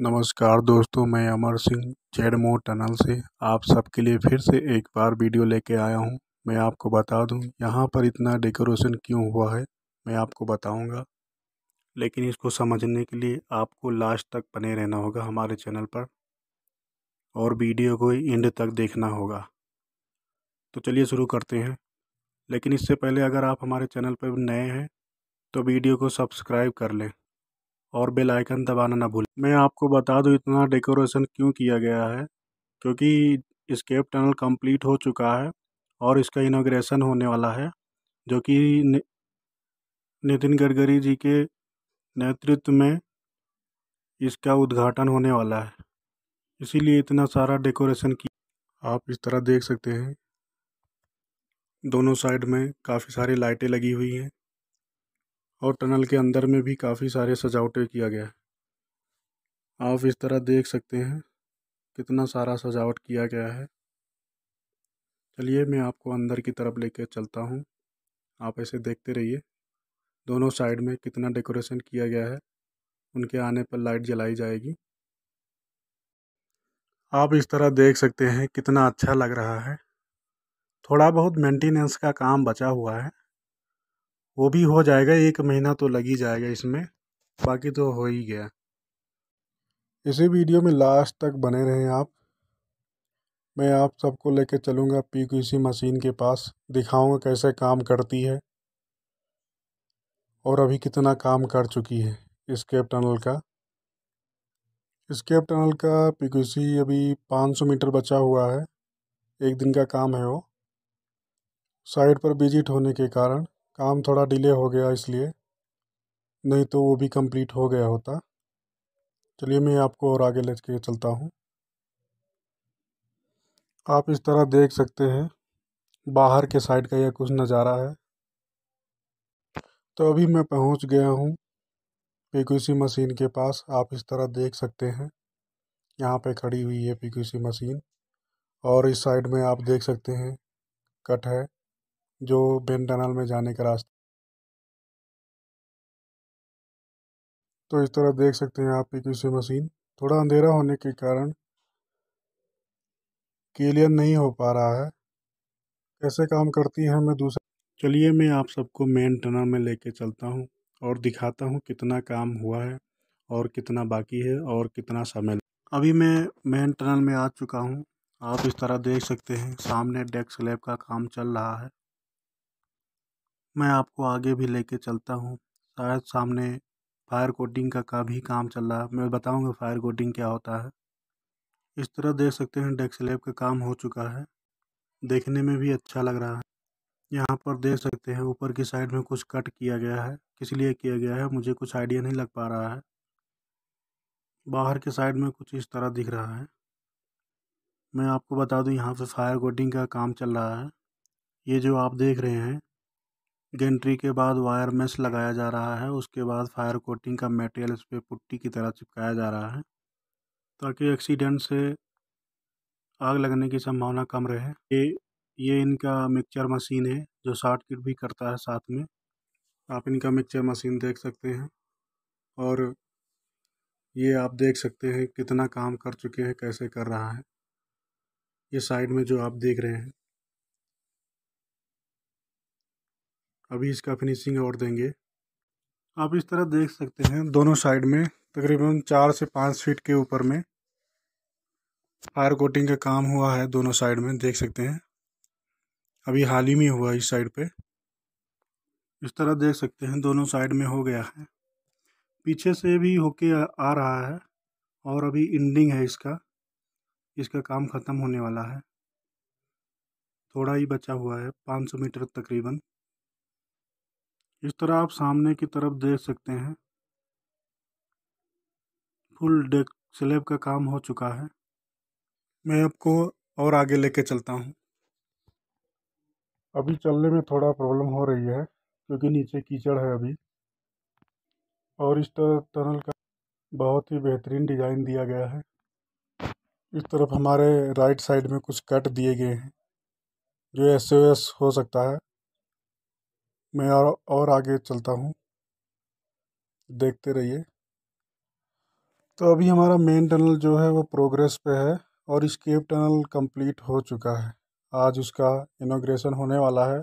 नमस्कार दोस्तों मैं अमर सिंह चेडमो टनल से आप सबके लिए फिर से एक बार वीडियो लेके आया हूँ मैं आपको बता दूँ यहाँ पर इतना डेकोरेशन क्यों हुआ है मैं आपको बताऊँगा लेकिन इसको समझने के लिए आपको लास्ट तक बने रहना होगा हमारे चैनल पर और वीडियो को एंड तक देखना होगा तो चलिए शुरू करते हैं लेकिन इससे पहले अगर आप हमारे चैनल पर नए हैं तो वीडियो को सब्सक्राइब कर लें और बेल आइकन दबाना ना भूलें मैं आपको बता दूं इतना डेकोरेशन क्यों किया गया है क्योंकि स्केप टनल कंप्लीट हो चुका है और इसका इनोग्रेशन होने वाला है जो कि नितिन गडकरी जी के नेतृत्व में इसका उद्घाटन होने वाला है इसीलिए इतना सारा डेकोरेशन किया आप इस तरह देख सकते हैं दोनों साइड में काफ़ी सारी लाइटें लगी हुई हैं और टनल के अंदर में भी काफ़ी सारे सजावटें किया गया है आप इस तरह देख सकते हैं कितना सारा सजावट किया गया है चलिए मैं आपको अंदर की तरफ लेकर चलता हूँ आप ऐसे देखते रहिए दोनों साइड में कितना डेकोरेशन किया गया है उनके आने पर लाइट जलाई जाएगी आप इस तरह देख सकते हैं कितना अच्छा लग रहा है थोड़ा बहुत मेंटेनेंस का काम बचा हुआ है वो भी हो जाएगा एक महीना तो लग ही जाएगा इसमें बाकी तो हो ही गया इसी वीडियो में लास्ट तक बने रहें आप मैं आप सबको लेके चलूँगा सी मशीन के पास दिखाऊँगा कैसे काम करती है और अभी कितना काम कर चुकी है इस्केप टनल का इस्केप टनल का सी अभी 500 मीटर बचा हुआ है एक दिन का काम है वो साइड पर विजिट होने के कारण काम थोड़ा डिले हो गया इसलिए नहीं तो वो भी कंप्लीट हो गया होता चलिए मैं आपको और आगे ले के चलता हूँ आप इस तरह देख सकते हैं बाहर के साइड का यह कुछ नज़ारा है तो अभी मैं पहुँच गया हूँ पी मशीन के पास आप इस तरह देख सकते हैं यहाँ पे खड़ी हुई है पी मशीन और इस साइड में आप देख सकते हैं कट है जो बेन टनल में जाने का रास्ता तो इस तरह देख सकते हैं आप पी मशीन थोड़ा अंधेरा होने के कारण क्लियर नहीं हो पा रहा है कैसे काम करती है मैं दूसरा चलिए मैं आप सबको मेन टनल में लेके चलता हूँ और दिखाता हूँ कितना काम हुआ है और कितना बाकी है और कितना समय अभी मैं मेन टनल में आ चुका हूँ आप इस तरह देख सकते हैं सामने डेस्क लैब का काम चल रहा है मैं आपको आगे भी लेके चलता हूँ शायद सामने फायर कोटिंग का का भी काम चल रहा है मैं बताऊँगा फायर कोटिंग क्या होता है इस तरह देख सकते हैं डेस्क लैब का काम हो चुका है देखने में भी अच्छा लग रहा है यहाँ पर देख सकते हैं ऊपर की साइड में कुछ कट किया गया है किस लिए किया गया है मुझे कुछ आइडिया नहीं लग पा रहा है बाहर के साइड में कुछ इस तरह दिख रहा है मैं आपको बता दूं यहाँ पे फायर कोटिंग का काम चल रहा है ये जो आप देख रहे हैं गेंट्री के बाद वायर मेस लगाया जा रहा है उसके बाद फायर कोटिंग का मटेरियल इस पर पुट्टी की तरह चिपकाया जा रहा है ताकि एक्सीडेंट से आग लगने की संभावना कम रहे ये ये इनका मिक्सचर मशीन है जो शॉर्ट किट भी करता है साथ में आप इनका मिक्सचर मशीन देख सकते हैं और ये आप देख सकते हैं कितना काम कर चुके हैं कैसे कर रहा है ये साइड में जो आप देख रहे हैं अभी इसका फिनिशिंग और देंगे आप इस तरह देख सकते हैं दोनों साइड में तकरीबन चार से पाँच फीट के ऊपर में फायर कोटिंग का काम हुआ है दोनों साइड में देख सकते हैं अभी हाल ही में हुआ इस साइड पे इस तरह देख सकते हैं दोनों साइड में हो गया है पीछे से भी होके आ रहा है और अभी इंडिंग है इसका इसका काम ख़त्म होने वाला है थोड़ा ही बचा हुआ है 500 मीटर तकरीबन इस तरह आप सामने की तरफ देख सकते हैं फुल डेक स्लेब का काम हो चुका है मैं आपको और आगे लेके चलता हूँ अभी चलने में थोड़ा प्रॉब्लम हो रही है क्योंकि नीचे कीचड़ है अभी और इस टनल का बहुत ही बेहतरीन डिज़ाइन दिया गया है इस तरफ हमारे राइट साइड में कुछ कट दिए गए हैं जो एस हो सकता है मैं और और आगे चलता हूँ देखते रहिए तो अभी हमारा मेन टनल जो है वो प्रोग्रेस पे है और स्केप टनल कंप्लीट हो चुका है आज उसका इनोग्रेशन होने वाला है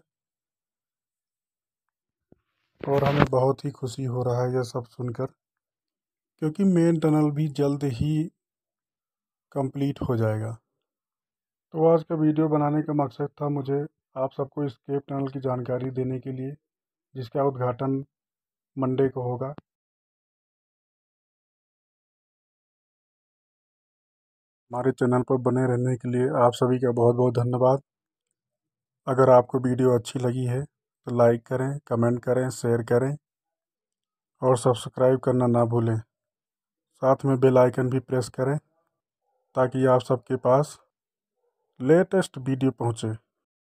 और हमें बहुत ही खुशी हो रहा है यह सब सुनकर क्योंकि मेन टनल भी जल्द ही कंप्लीट हो जाएगा तो आज का वीडियो बनाने का मकसद था मुझे आप सबको इस केप टनल की जानकारी देने के लिए जिसका उद्घाटन मंडे को होगा हमारे चैनल पर बने रहने के लिए आप सभी का बहुत बहुत धन्यवाद अगर आपको वीडियो अच्छी लगी है तो लाइक करें कमेंट करें शेयर करें और सब्सक्राइब करना ना भूलें साथ में बेल आइकन भी प्रेस करें ताकि आप सबके पास लेटेस्ट वीडियो पहुँचे